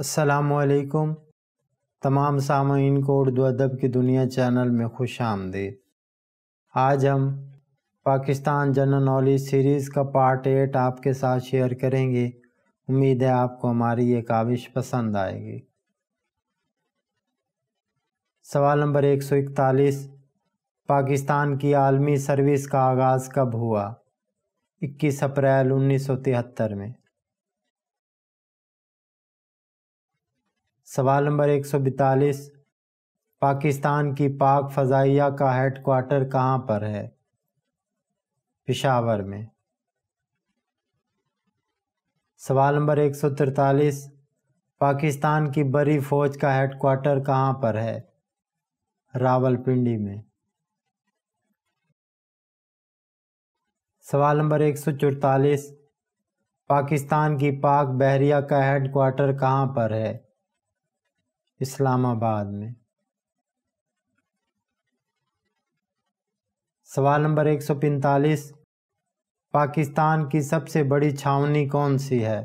असलकुम तमाम सामीन को उर्दू अदब की दुनिया चैनल में खुश आमदीद आज हम पाकिस्तान जनरल नॉलेज सीरीज़ का पार्ट एट आपके साथ शेयर करेंगे उम्मीद है आपको हमारी ये काविश पसंद आएगी सवाल नंबर एक सौ इकतालीस पाकिस्तान की आलमी सर्विस का आगाज़ कब हुआ इक्कीस अप्रैल उन्नीस सौ तिहत्तर में सवाल नंबर 142 पाकिस्तान की पाक फ़जाइया का हेड क्वार्टर कहाँ पर है पिशावर में सवाल नंबर तिरतालीस पाकिस्तान की बड़ी फ़ौज का हेड क्वार्टर कहाँ पर है रावलपिंडी में सवाल नंबर 144 पाकिस्तान की पाक बहरिया का हेड क्वार्टर कहाँ पर है इस्लामाबाद में सवाल नंबर 145 पाकिस्तान की सबसे बड़ी छावनी कौन सी है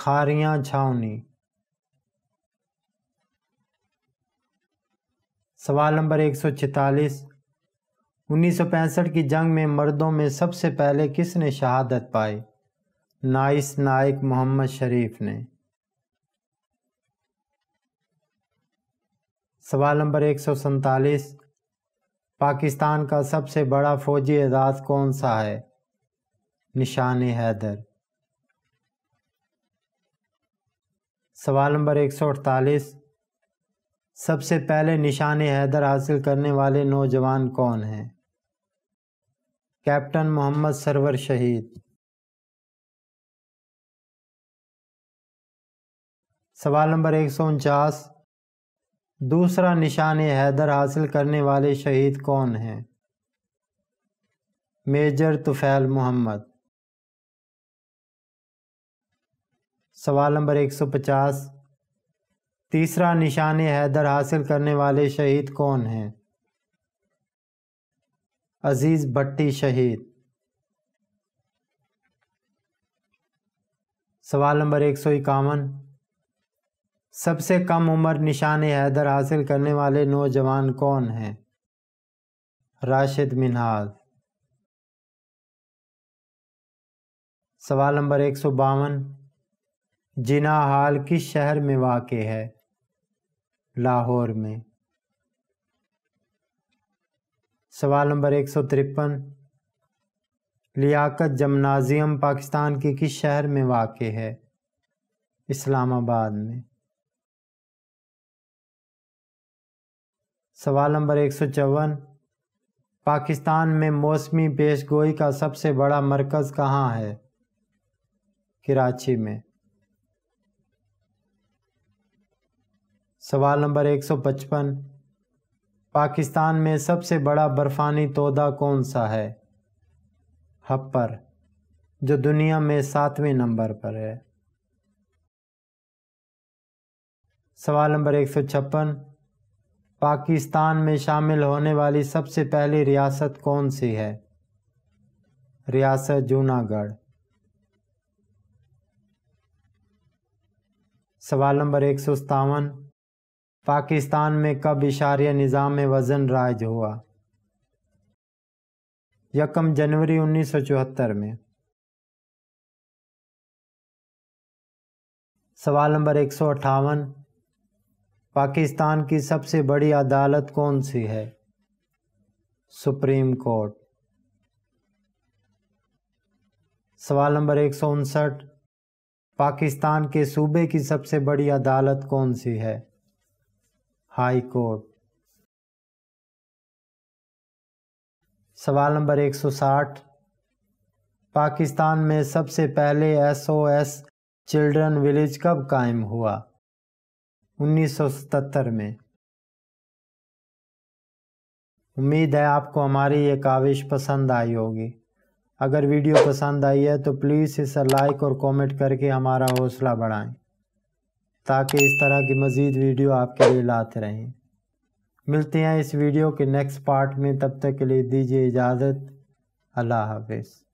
खारियां छावनी सवाल नंबर 146 1965 की जंग में मर्दों में सबसे पहले किसने शहादत पाई नाइस नायक मोहम्मद शरीफ ने सवाल नंबर एक सौ सैतालीस पाकिस्तान का सबसे बड़ा फौजी एजाज कौन सा है निशान हैदर सवाल नंबर एक सौ अड़तालीस सबसे पहले निशान हैदर हासिल करने वाले नौजवान कौन हैं कैप्टन मोहम्मद सरवर शहीद सवाल नंबर एक सौ उनचास दूसरा निशान हैदर हासिल करने वाले शहीद कौन हैं मेजर तुफैल मोहम्मद सवाल नंबर 150 तीसरा निशान हैदर हासिल करने वाले शहीद कौन हैं अजीज़ भट्टी शहीद सवाल नंबर एक सौ इक्यावन सबसे कम उम्र निशान हैदर हासिल करने वाले नौजवान कौन हैं राशिद मिनहाल सवाल नंबर एक सौ बावन जिना हाल किस शहर में वाक़ है लाहौर में सवाल नंबर एक सौ तिरपन लियाकत जमनाजियम पाकिस्तान के किस शहर में वाक़ है इस्लामाबाद में सवाल नंबर एक सौ चौवन पाकिस्तान में मौसमी पेश गोई का सबसे बड़ा मरकज़ कहाँ है कराची में सवाल नंबर एक सौ पचपन पाकिस्तान में सबसे बड़ा बर्फ़ानी तोदा कौन सा है हप्पर जो दुनिया में सातवें नंबर पर है सवाल नंबर एक सौ छप्पन पाकिस्तान में शामिल होने वाली सबसे पहली रियासत कौन सी है रियासत जूनागढ़ सवाल नंबर एक सौ सतावन पाकिस्तान में कब इशारे निज़ाम में वज़न राज हुआ यकम जनवरी उन्नीस सौ चौहत्तर में सवाल नंबर एक सौ अट्ठावन पाकिस्तान की सबसे बड़ी अदालत कौन सी है सुप्रीम कोर्ट सवाल नंबर एक सौ उनसठ पाकिस्तान के सूबे की सबसे बड़ी अदालत कौन सी है हाई कोर्ट सवाल नंबर 160 पाकिस्तान में सबसे पहले एसओएस चिल्ड्रन विलेज कब कायम हुआ 1977 में उम्मीद है आपको हमारी ये काविश पसंद आई होगी अगर वीडियो पसंद आई है तो प्लीज़ इसे लाइक और कमेंट करके हमारा हौसला बढ़ाएं ताकि इस तरह की मज़ीद वीडियो आपके लिए लाते रहें मिलते हैं इस वीडियो के नेक्स्ट पार्ट में तब तक के लिए दीजिए इजाज़त अल्लाह हाफिज़